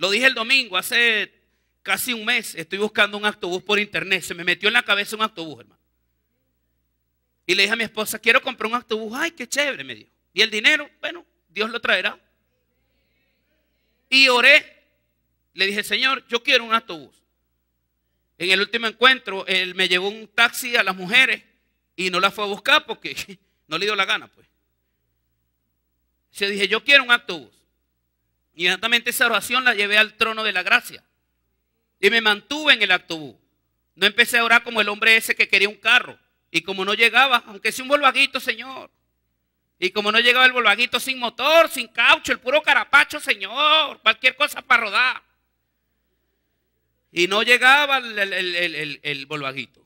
Lo dije el domingo, hace casi un mes, estoy buscando un autobús por internet. Se me metió en la cabeza un autobús, hermano. Y le dije a mi esposa, quiero comprar un autobús. Ay, qué chévere, me dijo. Y el dinero, bueno, Dios lo traerá. Y oré. Le dije, Señor, yo quiero un autobús. En el último encuentro, él me llevó un taxi a las mujeres y no la fue a buscar porque no le dio la gana, pues. Se dije, yo quiero un autobús. Y exactamente esa oración la llevé al trono de la gracia. Y me mantuve en el autobús. No empecé a orar como el hombre ese que quería un carro. Y como no llegaba, aunque sea un volvaguito, Señor. Y como no llegaba el volvaguito sin motor, sin caucho, el puro carapacho, Señor. Cualquier cosa para rodar. Y no llegaba el, el, el volvaguito.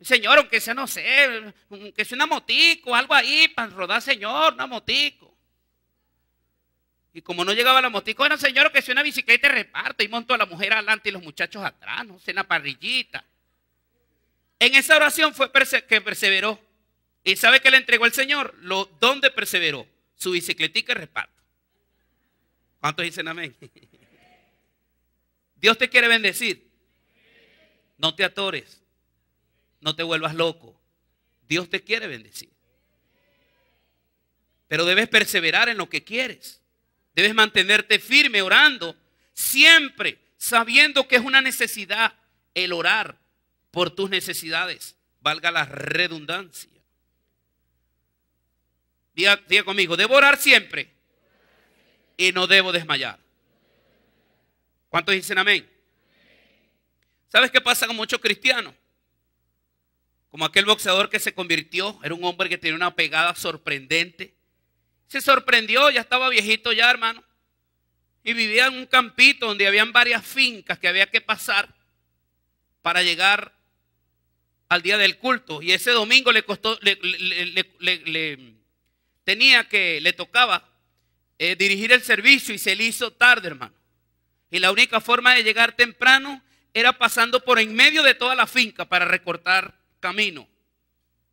Señor, aunque sea, no sé, aunque sea una motico, algo ahí para rodar, Señor, una motico. Y como no llegaba la motico, era señor que si una bicicleta reparto y monto a la mujer adelante y los muchachos atrás, no sé, en la parrillita. En esa oración fue que perseveró. ¿Y sabe que le entregó al Señor? Lo, ¿Dónde perseveró? Su bicicletita y reparto. ¿Cuántos dicen amén? Dios te quiere bendecir. No te atores. No te vuelvas loco. Dios te quiere bendecir. Pero debes perseverar en lo que quieres. Debes mantenerte firme orando, siempre sabiendo que es una necesidad el orar por tus necesidades, valga la redundancia. Diga, conmigo, debo orar siempre y no debo desmayar. ¿Cuántos dicen amén? ¿Sabes qué pasa con muchos cristianos? Como aquel boxeador que se convirtió, era un hombre que tenía una pegada sorprendente se sorprendió, ya estaba viejito ya, hermano. Y vivía en un campito donde habían varias fincas que había que pasar para llegar al día del culto. Y ese domingo le costó, le, tenía que, le tocaba eh, dirigir el servicio y se le hizo tarde, hermano. Y la única forma de llegar temprano era pasando por en medio de toda la finca para recortar camino.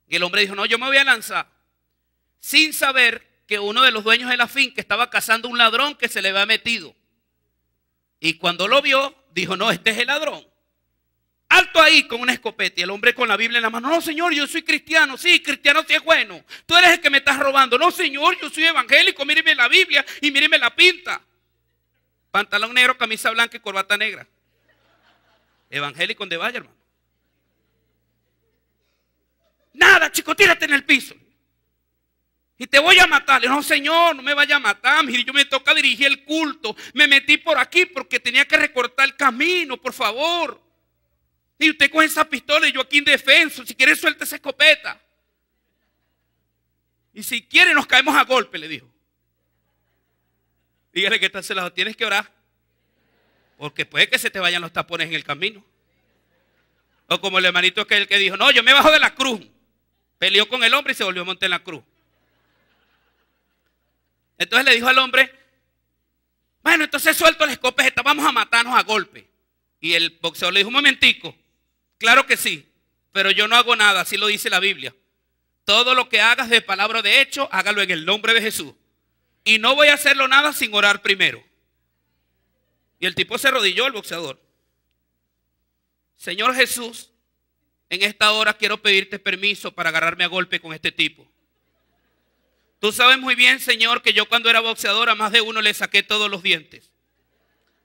Y el hombre dijo, no, yo me voy a lanzar. Sin saber que uno de los dueños de la finca estaba cazando un ladrón que se le había metido. Y cuando lo vio, dijo, no, este es el ladrón. Alto ahí con una escopeta y el hombre con la Biblia en la mano. No, señor, yo soy cristiano. Sí, cristiano sí es bueno. Tú eres el que me estás robando. No, señor, yo soy evangélico. Míreme la Biblia y míreme la pinta. Pantalón negro, camisa blanca y corbata negra. Evangélico de vaya, hermano. Nada, chico, tírate en el piso. Y te voy a matar. Le no, Señor, no me vaya a matar. Mire, yo me toca dirigir el culto. Me metí por aquí porque tenía que recortar el camino, por favor. Y usted con esa pistola y yo aquí indefenso. Si quiere, suelta esa escopeta. Y si quiere, nos caemos a golpe, le dijo. Dígale que se las tienes que orar. Porque puede que se te vayan los tapones en el camino. O como el hermanito que el que dijo, no, yo me bajo de la cruz. Peleó con el hombre y se volvió a montar en la cruz. Entonces le dijo al hombre, bueno, entonces suelto el escopeta, vamos a matarnos a golpe. Y el boxeador le dijo, un momentico, claro que sí, pero yo no hago nada, así lo dice la Biblia. Todo lo que hagas de palabra de hecho, hágalo en el nombre de Jesús. Y no voy a hacerlo nada sin orar primero. Y el tipo se arrodilló, el boxeador. Señor Jesús, en esta hora quiero pedirte permiso para agarrarme a golpe con este tipo. Tú sabes muy bien, Señor, que yo cuando era boxeador a más de uno le saqué todos los dientes.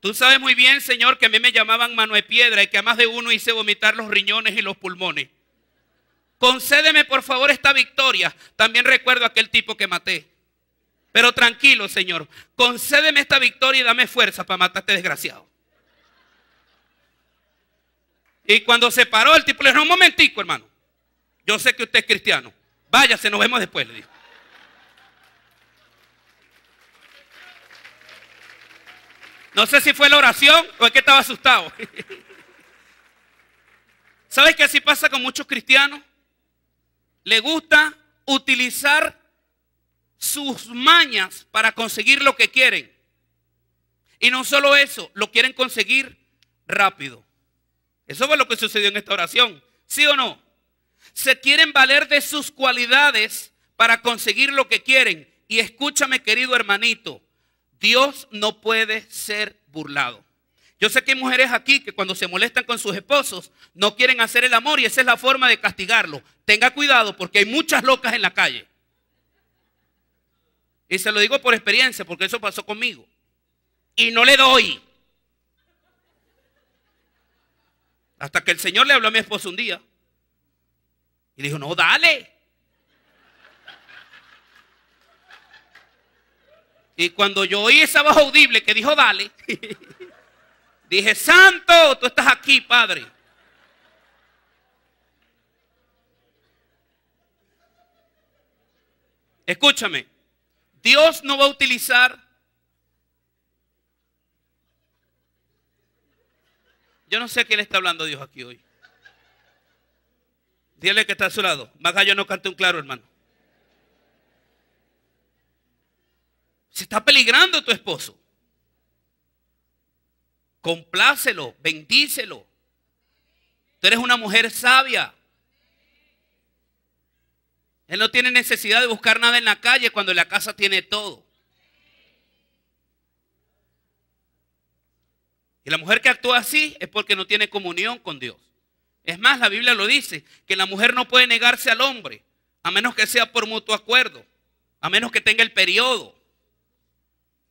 Tú sabes muy bien, Señor, que a mí me llamaban mano de piedra y que a más de uno hice vomitar los riñones y los pulmones. Concédeme, por favor, esta victoria. También recuerdo a aquel tipo que maté. Pero tranquilo, Señor. Concédeme esta victoria y dame fuerza para matar a este desgraciado. Y cuando se paró, el tipo le dijo, un momentico, hermano. Yo sé que usted es cristiano. Váyase, nos vemos después, le dijo. No sé si fue la oración o es que estaba asustado. ¿Sabes qué así pasa con muchos cristianos? Le gusta utilizar sus mañas para conseguir lo que quieren. Y no solo eso, lo quieren conseguir rápido. Eso fue lo que sucedió en esta oración. ¿Sí o no? Se quieren valer de sus cualidades para conseguir lo que quieren. Y escúchame, querido hermanito, Dios no puede ser burlado. Yo sé que hay mujeres aquí que cuando se molestan con sus esposos no quieren hacer el amor y esa es la forma de castigarlo. Tenga cuidado porque hay muchas locas en la calle. Y se lo digo por experiencia porque eso pasó conmigo. Y no le doy. Hasta que el Señor le habló a mi esposo un día. Y dijo, no, dale. Y cuando yo oí esa voz audible que dijo, dale, dije, Santo, tú estás aquí, Padre. Escúchame, Dios no va a utilizar... Yo no sé a quién está hablando Dios aquí hoy. Dile que está a su lado. Más no cante un claro, hermano. Se está peligrando tu esposo. Complácelo, bendícelo. Tú eres una mujer sabia. Él no tiene necesidad de buscar nada en la calle cuando la casa tiene todo. Y la mujer que actúa así es porque no tiene comunión con Dios. Es más, la Biblia lo dice, que la mujer no puede negarse al hombre, a menos que sea por mutuo acuerdo, a menos que tenga el periodo.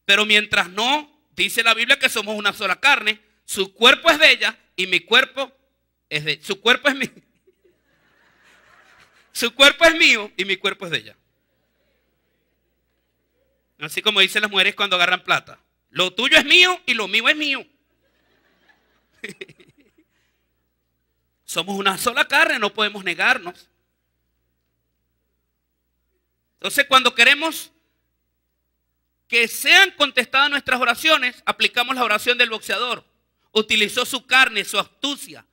Pero mientras no, dice la Biblia que somos una sola carne, su cuerpo es de ella y mi cuerpo es de su cuerpo es mi su cuerpo es mío y mi cuerpo es de ella. Así como dicen las mujeres cuando agarran plata, lo tuyo es mío y lo mío es mío. Somos una sola carne, no podemos negarnos. Entonces cuando queremos que sean contestadas nuestras oraciones, aplicamos la oración del boxeador. Utilizó su carne, su astucia,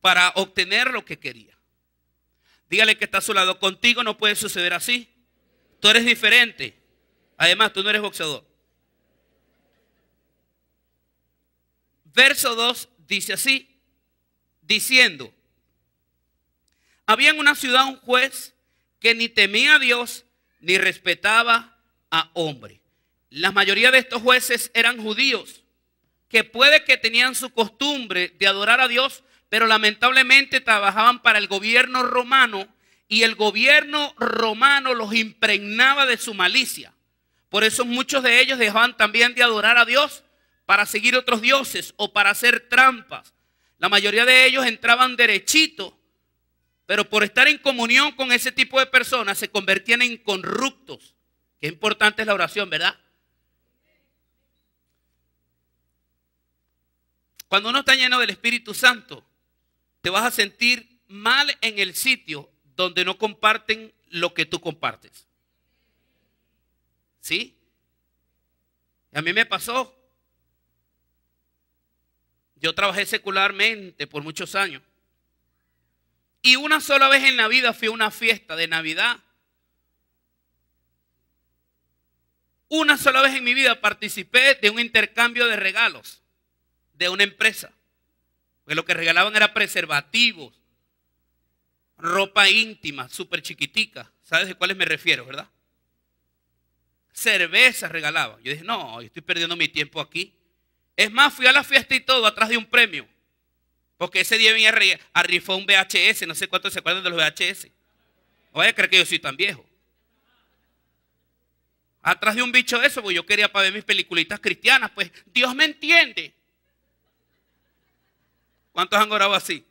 para obtener lo que quería. Dígale que está a su lado. Contigo no puede suceder así. Tú eres diferente. Además, tú no eres boxeador. Verso 2 dice así, diciendo, había en una ciudad un juez que ni temía a Dios ni respetaba a hombre. La mayoría de estos jueces eran judíos, que puede que tenían su costumbre de adorar a Dios, pero lamentablemente trabajaban para el gobierno romano y el gobierno romano los impregnaba de su malicia. Por eso muchos de ellos dejaban también de adorar a Dios para seguir otros dioses o para hacer trampas. La mayoría de ellos entraban derechito, pero por estar en comunión con ese tipo de personas se convertían en corruptos. Qué importante es la oración, ¿verdad? Cuando uno está lleno del Espíritu Santo, te vas a sentir mal en el sitio donde no comparten lo que tú compartes. ¿Sí? A mí me pasó. Yo trabajé secularmente por muchos años. Y una sola vez en la vida fui a una fiesta de Navidad. Una sola vez en mi vida participé de un intercambio de regalos de una empresa. Porque lo que regalaban era preservativos, ropa íntima, súper chiquitica. ¿Sabes de cuáles me refiero, verdad? Cerveza regalaban. Yo dije, no, yo estoy perdiendo mi tiempo aquí. Es más, fui a la fiesta y todo atrás de un premio. Porque ese día venía a rifar un VHS, no sé cuántos se acuerdan de los VHS. No vaya a que yo soy tan viejo. Atrás de un bicho de eso, porque yo quería para ver mis peliculitas cristianas, pues Dios me entiende. ¿Cuántos han orado así?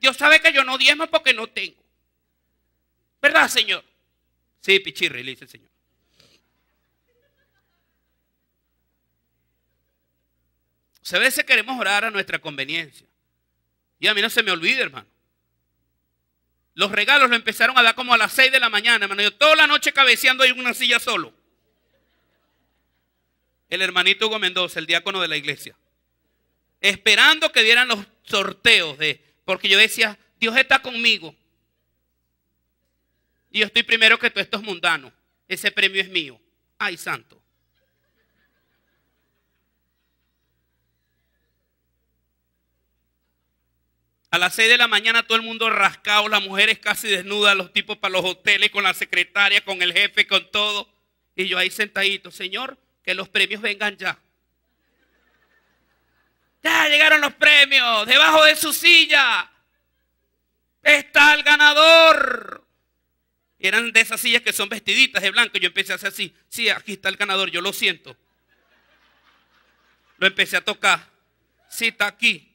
Dios sabe que yo no diezmo porque no tengo. ¿Verdad, Señor? Sí, pichirri, le dice el Señor. Se ve a veces queremos orar a nuestra conveniencia. Y a mí no se me olvide, hermano. Los regalos lo empezaron a dar como a las seis de la mañana, hermano. Yo toda la noche cabeceando en una silla solo. El hermanito Hugo Mendoza, el diácono de la iglesia esperando que dieran los sorteos de, porque yo decía, Dios está conmigo. Y yo estoy primero que todos estos mundanos. Ese premio es mío. Ay, santo. A las 6 de la mañana todo el mundo rascado, las mujeres casi desnudas, los tipos para los hoteles, con la secretaria, con el jefe, con todo. Y yo ahí sentadito, Señor, que los premios vengan ya llegaron los premios. Debajo de su silla está el ganador. Y eran de esas sillas que son vestiditas de blanco. Yo empecé a hacer así. Sí, aquí está el ganador, yo lo siento. Lo empecé a tocar. Sí, está aquí.